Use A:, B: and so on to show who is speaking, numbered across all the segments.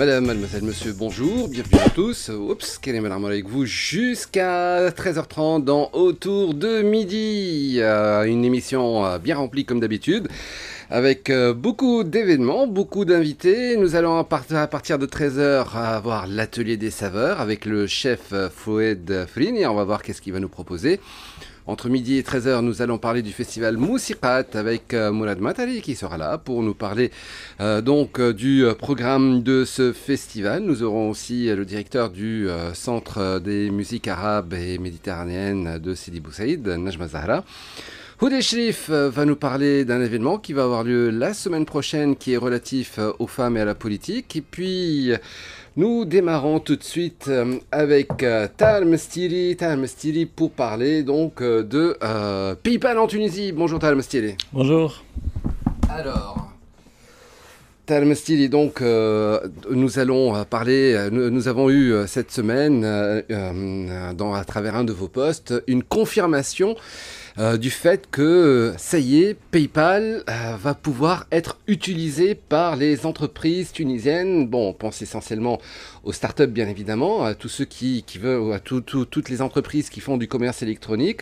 A: Madame, mademoiselle, monsieur, bonjour, bienvenue à tous. Oups, quelle est madame avec vous jusqu'à 13h30 dans Autour de midi. Euh, une émission euh, bien remplie comme d'habitude avec euh, beaucoup d'événements, beaucoup d'invités. Nous allons à, partir de 13h avoir l'atelier des saveurs avec le chef Foued flynn et on va voir qu'est-ce qu'il va nous proposer. Entre midi et 13h, nous allons parler du festival Moussirat avec euh, Mourad Matali qui sera là pour nous parler euh, donc euh, du programme de ce festival. Nous aurons aussi le directeur du Centre des musiques arabes et méditerranéennes de Sidi Saïd, Najma Zahra. Houdeschliff euh, va nous parler d'un événement qui va avoir lieu la semaine prochaine qui est relatif euh, aux femmes et à la politique. Et puis, nous démarrons tout de suite euh, avec Talm Stili. Tal Stili pour parler donc de Paypal en Tunisie. Bonjour Tal Stili. Bonjour. Alors, donc nous allons parler, nous, avons eu cette semaine, à travers un de vos postes, une confirmation euh, du fait que, ça y est, PayPal euh, va pouvoir être utilisé par les entreprises tunisiennes. Bon, on pense essentiellement aux startups, bien évidemment, à tous ceux qui, qui veulent, à toutes les entreprises qui font du commerce électronique.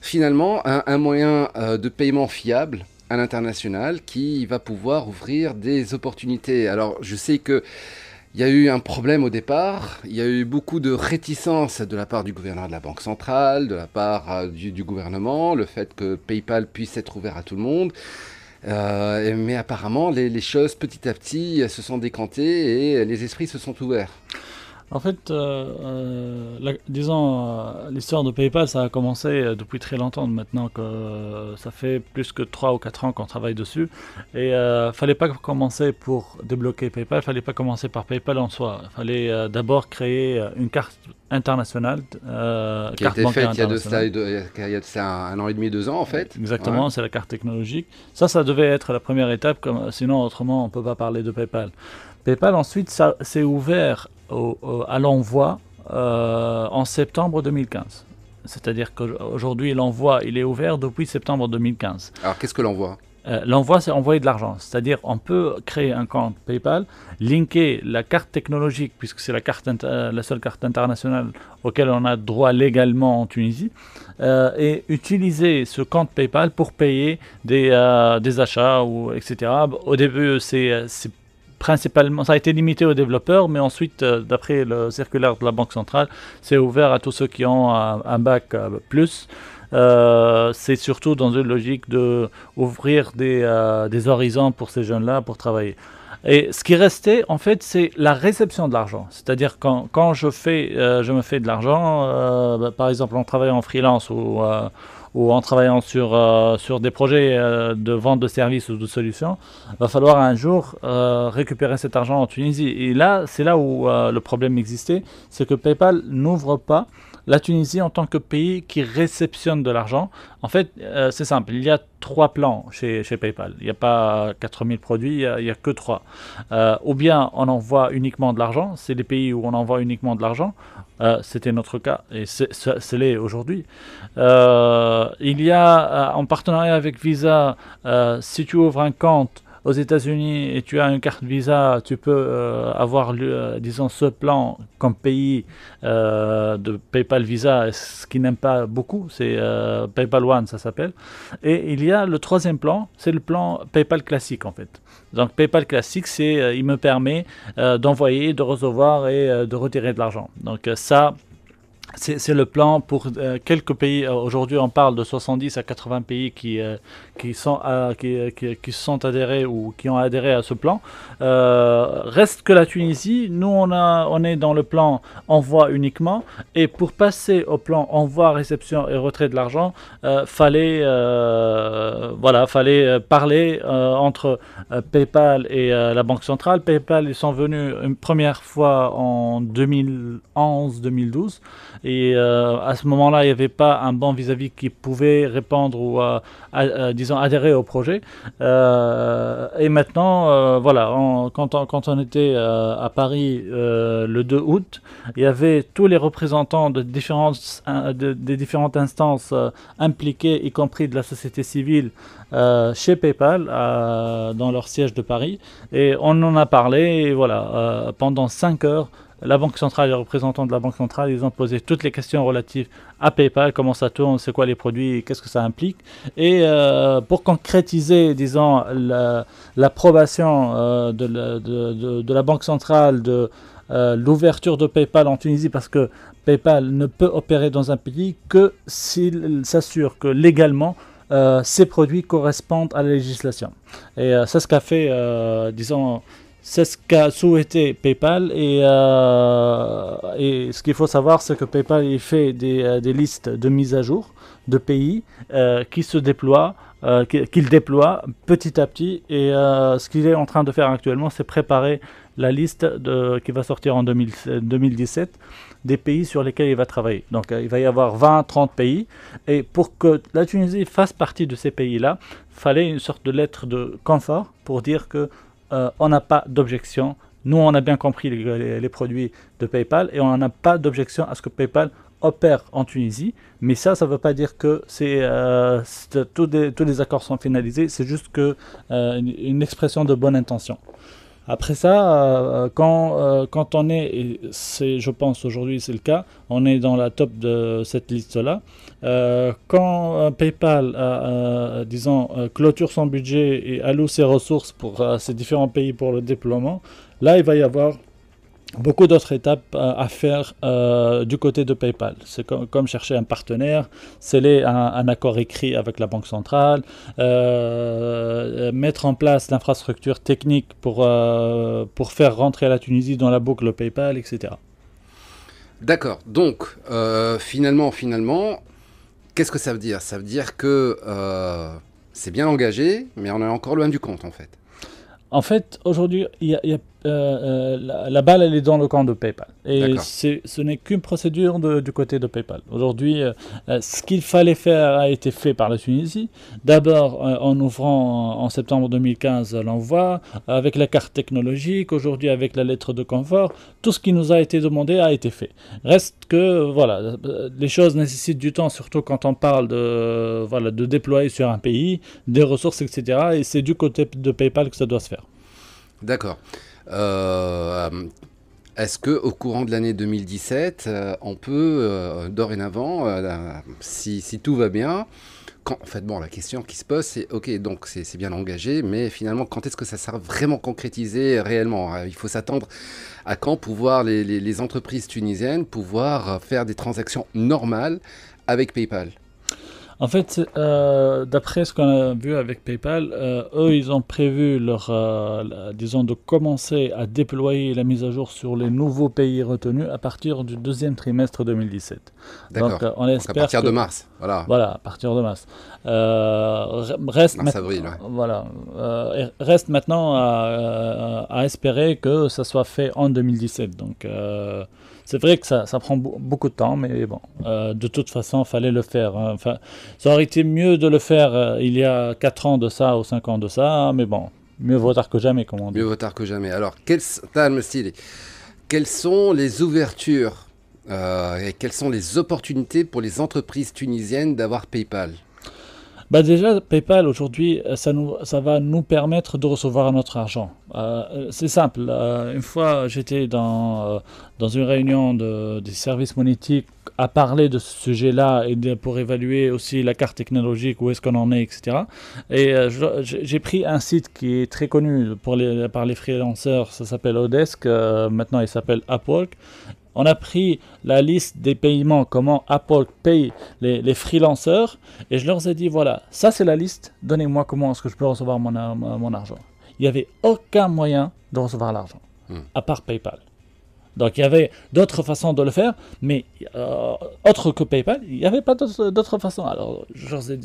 A: Finalement, un, moyen euh, de paiement fiable, à l'international qui va pouvoir ouvrir des opportunités. Alors je sais que il y a eu un problème au départ, il y a eu beaucoup de réticence de la part du gouverneur de la Banque centrale, de la part euh, du, gouvernement, le fait que PayPal puisse être ouvert à tout le monde. Euh, mais apparemment, les, les, choses petit à petit se sont décantées et les esprits se sont ouverts.
B: En fait, euh, euh, disons, euh, l'histoire de PayPal, ça a commencé depuis très longtemps maintenant, que ça fait plus que 3 ou 4 ans qu'on travaille dessus. Et il fallait pas commencer pour débloquer PayPal, fallait pas commencer par PayPal en soi. fallait d'abord créer une carte internationale. qui carte a il
A: y a ça, un, an et demi, deux ans en fait. Exactement, c'est
B: la carte technologique. Ça, ça devait être la première étape, comme, sinon autrement on ne peut pas parler de PayPal. PayPal ensuite ça s'est ouvert à l'envoi euh, en septembre 2015. C'est-à-dire qu'aujourd'hui, l'envoi, il est ouvert depuis septembre 2015.
A: Alors, qu'est-ce que l'envoi
B: euh, L'envoi, c'est envoyer de l'argent. C'est-à-dire, on peut créer un compte PayPal, linker la carte technologique, puisque c'est la, carte la seule carte internationale auquel on a droit légalement en Tunisie, euh, et utiliser ce compte PayPal pour payer des, des achats, ou, etc. Au début, c'est principalement, ça a été limité aux développeurs, mais ensuite, euh, d'après le circulaire de la Banque centrale, c'est ouvert à tous ceux qui ont un, bac euh, plus. Euh, c'est surtout dans une logique de ouvrir des, horizons pour ces jeunes-là pour travailler. Et ce qui restait, en fait, c'est la réception de l'argent. C'est-à-dire quand, je, fais, je me fais de l'argent, bah, par exemple en travaillant en freelance ou ou en travaillant sur, euh, sur des projets euh, de vente de services ou de solutions, va falloir un jour euh, récupérer cet argent en Tunisie. Et là, c'est là où le problème existait, c'est que PayPal n'ouvre pas la Tunisie en tant que pays qui réceptionne de l'argent, en fait, euh, c'est simple, il y a trois plans chez, chez PayPal. Il n'y a pas 4000 produits, il n'y a, que trois. Euh, ou bien on envoie uniquement de l'argent, c'est les pays où on envoie uniquement de l'argent. Euh, c'était notre cas et c'est l'est aujourd'hui. il y a en partenariat avec Visa, si tu ouvres un compte, aux États-Unis et tu as une carte Visa, tu peux euh, avoir, euh, disons, ce plan comme pays euh, de PayPal Visa, ce qui n'aime pas beaucoup, c'est PayPal One, ça s'appelle. Et il y a le troisième plan, c'est le plan PayPal classique en fait. Donc PayPal classique, c'est, il me permet d'envoyer, de recevoir et de retirer de l'argent. Donc ça, c'est le plan pour euh, quelques pays. Euh, aujourd'hui, on parle de 70 à 80 pays qui, euh, qui, sont, qui, sont adhérés ou qui ont adhéré à ce plan. reste que la Tunisie. Nous, on, a, on est dans le plan envoi uniquement. Et pour passer au plan envoi, réception et retrait de l'argent, fallait, voilà, fallait parler entre PayPal et la Banque centrale. PayPal, ils sont venus une première fois en 2011-2012. Et euh, à ce moment-là, il n'y avait pas un banc vis-à-vis qui pouvait répondre ou, euh, euh, disons, adhérer au projet. et maintenant, voilà, quand, on, était à Paris le 2 août, il y avait tous les représentants de différentes, des différentes instances impliquées, y compris de la société civile, chez PayPal, dans leur siège de Paris. Et on en a parlé, voilà, pendant 5 heures la Banque centrale, les représentants de la Banque centrale, ils ont posé toutes les questions relatives à PayPal, comment ça tourne, c'est quoi les produits, qu'est-ce que ça implique. Et euh, pour concrétiser, disons, l'approbation euh, de, la, Banque centrale de euh, l'ouverture de PayPal en Tunisie, parce que PayPal ne peut opérer dans un pays que s'il s'assure que légalement, ces produits correspondent à la législation. Et c'est ce qu'a fait, disons, c'est ce qu'a souhaité PayPal euh, et, ce qu'il faut savoir, c'est que PayPal il fait des, euh, listes de mise à jour de pays euh, qui se déploient, qu'il déploie petit à petit. Et ce qu'il est en train de faire actuellement, c'est préparer la liste de, qui va sortir en 2017 des pays sur lesquels il va travailler. Donc il va y avoir 20-30 pays. Et pour que la Tunisie fasse partie de ces pays-là, fallait une sorte de lettre de confort pour dire que euh, on n'a pas d'objection. Nous, on a bien compris les, produits de PayPal et on n'a pas d'objection à ce que PayPal opère en Tunisie. Mais ça, ça ne veut pas dire que c'est, euh, tous, les, accords sont finalisés. C'est juste que, euh, une expression de bonne intention. Après ça, euh, euh, quand, euh, quand on est, et c'est, je pense aujourd'hui c'est le cas, on est dans la top de cette liste-là. quand PayPal, disons, clôture son budget et alloue ses ressources pour ses différents pays pour le déploiement, là il va y avoir beaucoup d'autres étapes à faire euh, du côté de PayPal. C'est comme, chercher un partenaire, sceller un, un, accord écrit avec la Banque centrale, euh, mettre en place l'infrastructure technique pour, euh, pour faire rentrer la Tunisie dans la boucle PayPal, etc.
A: D'accord. Donc, finalement, finalement, qu'est-ce que ça veut dire Ça veut dire que c'est bien engagé, mais on est encore loin du compte, en fait.
B: En fait, aujourd'hui, il y a, y a euh, euh, la, balle, elle est dans le camp de PayPal. Et ce n'est qu'une procédure du côté de PayPal. Aujourd'hui, euh, ce qu'il fallait faire a été fait par la Tunisie. D'abord, en ouvrant en septembre 2015 l'envoi, avec la carte technologique, aujourd'hui avec la lettre de confort, tout ce qui nous a été demandé a été fait. Reste que, voilà, les choses nécessitent du temps, surtout quand on parle de, voilà, de déployer sur un pays des ressources, etc. Et c'est du côté de PayPal que ça doit se faire. D'accord.
A: Euh, euh, est-ce que au courant de l'année 2017, euh, on peut dorénavant, si, tout va bien, quand, en fait, bon, la question qui se pose, c'est ok, donc c'est bien engagé, mais finalement, quand est-ce que ça sera vraiment concrétisé réellement Il faut s'attendre à quand pouvoir les, les entreprises tunisiennes pouvoir faire des transactions normales avec PayPal
B: en fait, euh, d'après ce qu'on a vu avec PayPal, euh, eux, ils ont prévu leur, euh, disons, de commencer à déployer la mise à jour sur les nouveaux pays retenus à partir du deuxième trimestre 2017. D'accord. Donc, on espère à partir de mars. Voilà. Voilà, à partir de mars. reste mars avril. Voilà. reste maintenant à, à, espérer que ça soit fait en 2017. Donc c'est vrai que ça, prend beaucoup de temps, mais bon, euh, de toute façon, il fallait le faire. Hein. Enfin, ça aurait été mieux de le faire euh, il y a 4 ans de ça ou 5 ans de ça, hein, mais bon, mieux vaut tard que jamais, comme on dit. Mieux
A: vaut tard que jamais. Alors, quel, quelles sont les ouvertures euh, et quelles sont les opportunités pour les entreprises tunisiennes d'avoir PayPal
B: bah, déjà, PayPal aujourd'hui, euh, ça, ça va nous permettre de recevoir notre argent. Euh, euh, c'est simple. une fois, j'étais dans, dans une réunion de, des services monétiques à parler de ce sujet-là et pour évaluer aussi la carte technologique, où est-ce qu'on en est, etc. Et j'ai pris un site qui est très connu pour les, par les freelancers, ça s'appelle Odesk, maintenant il s'appelle Upwork. On a pris la liste des paiements, comment Apple paye les, les freelanceurs, et je leur ai dit voilà, ça c'est la liste, donnez-moi comment est-ce que je peux recevoir mon, mon argent. Il n'y avait aucun moyen de recevoir l'argent, hmm. à part PayPal. Donc il y avait d'autres façons de le faire, mais euh, autre que PayPal, il n'y avait pas d'autres façons. Alors je leur, ai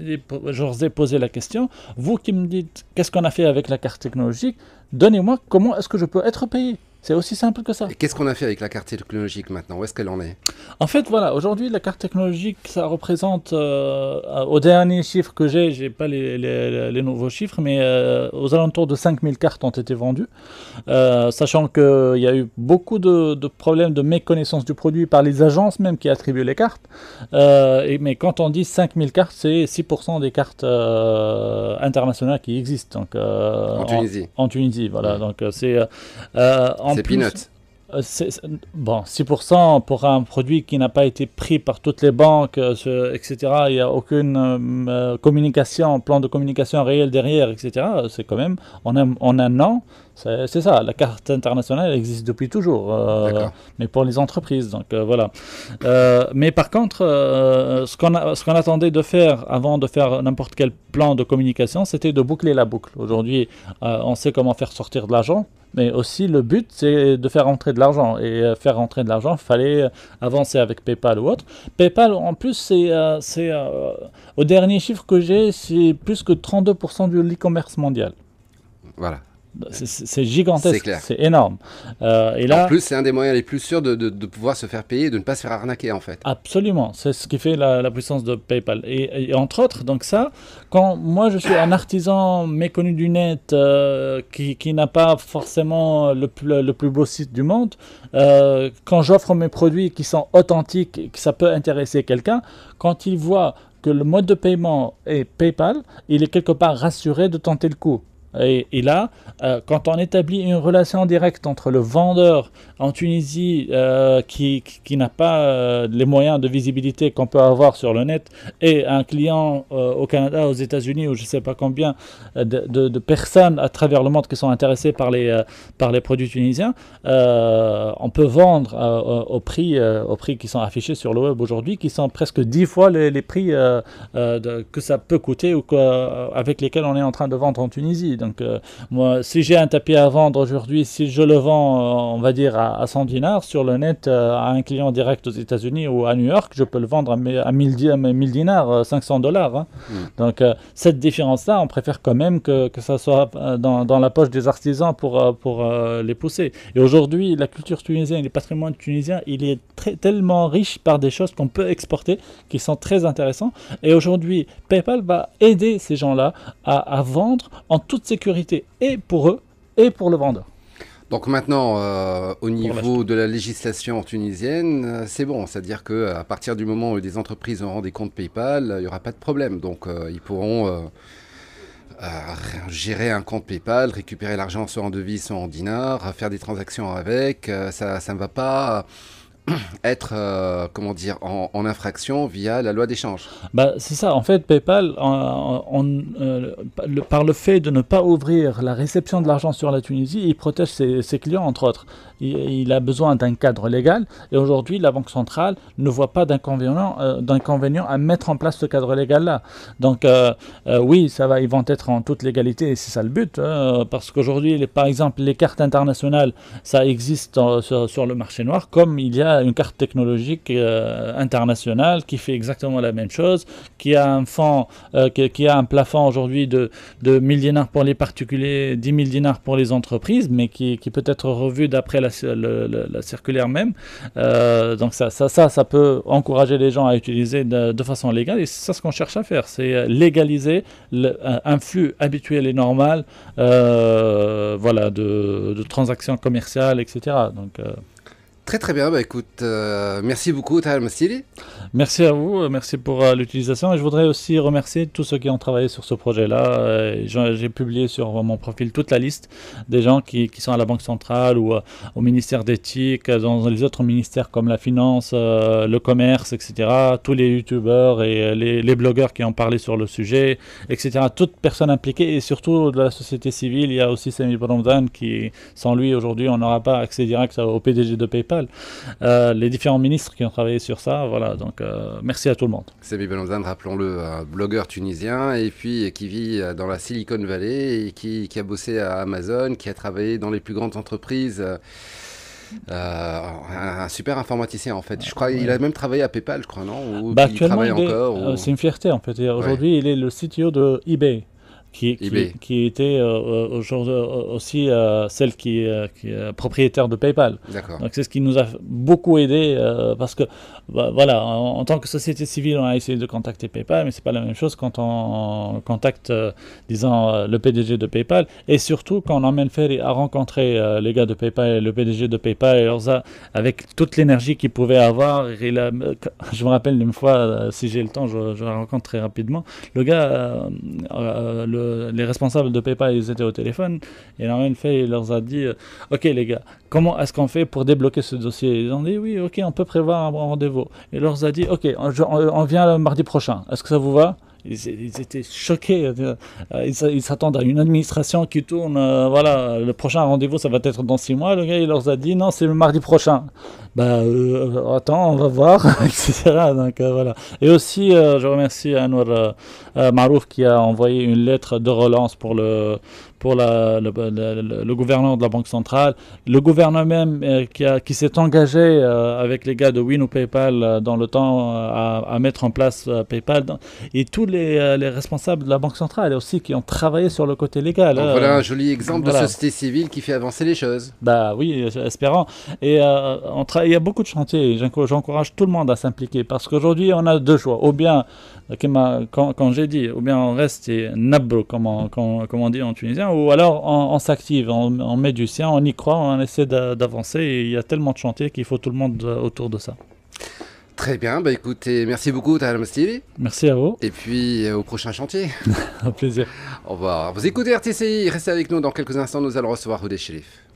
B: je leur, ai posé la question, vous qui me dites qu'est-ce qu'on a fait avec la carte technologique, donnez-moi comment est-ce que je peux être payé. C'est aussi simple que ça. Et qu'est-ce qu'on a fait avec la carte technologique maintenant Où est-ce qu'elle en est En fait, voilà, aujourd'hui, la carte technologique, ça représente, euh, au dernier chiffre que j'ai, j'ai pas les, nouveaux chiffres, mais euh, aux alentours de 5000 cartes ont été vendues, euh, sachant qu'il y a eu beaucoup de, problèmes de méconnaissance du produit par les agences même qui attribuent les cartes. Et, mais quand on dit 5000 cartes, c'est 6% des cartes internationales qui existent. Donc, en Tunisie. En, Tunisie, voilà. Mmh. Donc, c'est c'est peanuts. Euh, bon, 6% pour un produit qui n'a pas été pris par toutes les banques, euh, etc. Il n'y a aucune euh, communication, plan de communication réel derrière, etc. C'est quand même, en un, en un an, c'est ça, la carte internationale existe depuis toujours, mais pour les entreprises, donc voilà. mais par contre, ce qu'on attendait de faire avant de faire n'importe quel plan de communication, c'était de boucler la boucle. Aujourd'hui, on sait comment faire sortir de l'argent, mais aussi le but c'est de faire rentrer de l'argent et euh, faire rentrer de l'argent fallait euh, avancer avec PayPal ou autre PayPal en plus c'est euh, au dernier chiffre que j'ai c'est plus que 32% du e-commerce mondial voilà c'est gigantesque, c'est énorme.
A: Euh, et là, en plus, c'est un des moyens les plus sûrs de, pouvoir se faire payer et de ne pas se faire arnaquer en fait.
B: Absolument, c'est ce qui fait la, puissance de PayPal. Et, entre autres, donc ça, quand moi je suis un artisan méconnu du net euh, qui, n'a pas forcément le, plus beau site du monde, euh, quand j'offre mes produits qui sont authentiques et que ça peut intéresser quelqu'un, quand il voit que le mode de paiement est PayPal, il est quelque part rassuré de tenter le coup. Et, là, euh, quand on établit une relation directe entre le vendeur en Tunisie euh, qui, n'a pas euh, les moyens de visibilité qu'on peut avoir sur le net et un client au Canada, aux États-Unis ou je ne sais pas combien de, personnes à travers le monde qui sont intéressées par les, par les produits tunisiens, on peut vendre au, prix, au prix qui sont affichés sur le web aujourd'hui, qui sont presque dix fois les, prix que ça peut coûter ou avec lesquels on est en train de vendre en Tunisie. Donc, euh, moi, si j'ai un tapis à vendre aujourd'hui, si je le vends, euh, on va dire, à, 100 dinars sur le net euh, à un client direct aux États-Unis ou à New York, je peux le vendre à, à 1000, dinars, 500 dollars. Hein. Mm. Donc, cette différence-là, on préfère quand même que, que ça soit dans, dans, la poche des artisans pour, pour les pousser. Et aujourd'hui, la culture tunisienne, le patrimoine tunisien, il est très, tellement riche par des choses qu'on peut exporter, qui sont très intéressantes. Et aujourd'hui, PayPal va aider ces gens-là à, à vendre en toute sécurité et pour eux et pour le vendeur. Donc maintenant,
A: euh, au niveau de la législation tunisienne, euh, c'est bon, c'est-à-dire que euh, à partir du moment où des entreprises auront des comptes PayPal, il n'y aura pas de problème. Donc ils pourront gérer un compte PayPal, récupérer l'argent soit en devis, soit en dinars, faire des transactions avec. ça, ça ne va pas. être euh, comment dire en, infraction via la loi d'échange.
B: Bah c'est ça. En fait, PayPal, euh, par le fait de ne pas ouvrir la réception de l'argent sur la Tunisie, il protège ses, clients entre autres. Il, a besoin d'un cadre légal et aujourd'hui, la banque centrale ne voit pas d'inconvénient euh, d'inconvénient à mettre en place ce cadre légal là. Donc oui, ça va, ils vont être en toute légalité et c'est ça le but hein, parce qu'aujourd'hui, par exemple, les cartes internationales, ça existe sur le marché noir comme il y a une carte technologique euh, internationale qui fait exactement la même chose, qui a un fond euh, qui, a un plafond aujourd'hui de, de 1000 dinars pour les particuliers, 10 000 dinars pour les entreprises, mais qui, qui peut être revu d'après la, circulaire même. Euh, donc ça, ça, ça, ça peut encourager les gens à utiliser de, façon légale, et c'est ça ce qu'on cherche à faire, c'est légaliser un flux habituel et normal, voilà, de, de transactions commerciales, etc. Donc
A: Très très bien, bah, écoute, euh, merci beaucoup
B: Merci à vous, merci pour euh, l'utilisation et je voudrais aussi remercier tous ceux qui ont travaillé sur ce projet-là. Euh, j'ai publié sur mon profil toute la liste des gens qui, sont à la Banque Centrale ou au ministère d'éthique, dans les autres ministères comme la finance, le commerce, etc. Tous les youtubeurs et les, blogueurs qui ont parlé sur le sujet, etc. Toute personne impliquée et surtout de la société civile. Il y a aussi Sami Bromdan qui, sans lui aujourd'hui, on n'aura pas accès direct au PDG de PayPal euh, les différents ministres qui ont travaillé sur ça. Voilà, donc euh, merci à tout le monde.
A: Sami Benozan, rappelons-le, un blogueur tunisien et puis euh, qui vit dans la Silicon Valley et qui, a bossé à Amazon, qui a travaillé dans les plus grandes entreprises. un, super informaticien en fait. Je crois qu'il a même travaillé à PayPal, je crois, non
B: Ou bah, encore. C'est une fierté, en fait. Aujourd'hui, il est le CTO de eBay. Eh ben. qui, était euh, euh, euh, aussi celle qui, est propriétaire de PayPal. Donc c'est ce qui nous a beaucoup aidé parce que voilà, en, tant que société civile, on a essayé de contacter PayPal, mais c'est pas la même chose quand on contacte, euh, disons, euh, le PDG de PayPal, et surtout quand on même fait à rencontrer euh, les gars de PayPal, le PDG de PayPal, et leurs, avec toute l'énergie qu'il pouvait avoir. Et je me rappelle une fois, si j'ai le temps, je, la rencontre très rapidement. Le gars, les responsables de PayPal, ils étaient au téléphone, et même Ferry leur a dit, ok les gars, comment est-ce qu'on fait pour débloquer ce dossier Ils ont dit, oui, ok, on peut prévoir un rendez-vous. Il Et leur a dit, ok, on, vient le mardi prochain. Est-ce que ça vous va ils, étaient choqués. Euh, euh, ils s'attendent à une administration qui tourne. Euh, voilà, le prochain rendez-vous, ça va être dans six mois. Le gars, il leur a dit non, c'est le mardi prochain. Bah, attends, on va voir, etc. voilà. Et aussi, je remercie Anwar Marouf qui a envoyé une lettre de relance pour le pour le, gouvernement gouverneur de la Banque centrale, le gouverneur même euh, qui, qui s'est engagé euh, avec les gars de Win ou PayPal euh, dans le temps à, mettre en place PayPal, et tous les, responsables de la Banque centrale aussi qui ont travaillé sur le côté légal. Hein. voilà un joli exemple de société
A: civile qui fait avancer les choses. Bah oui,
B: espérant. Et on il y a beaucoup de chantiers. J'encourage tout le monde à s'impliquer parce qu'aujourd'hui on a deux choix. Ou bien, quand, j'ai dit, ou bien on reste et nabro, comme on dit en tunisien ou alors on, s'active, on, met du sien, on y croit, on essaie d'avancer. Et il y a tellement de chantiers qu'il faut tout le monde euh, autour de ça.
A: Très bien, bah écoutez, merci beaucoup Tahalam Stevie. Merci à vous. Et puis euh, au prochain chantier. Un plaisir. Au revoir. Vous écoutez RTCI, restez avec nous dans quelques instants, nous allons recevoir Houdé Chérif.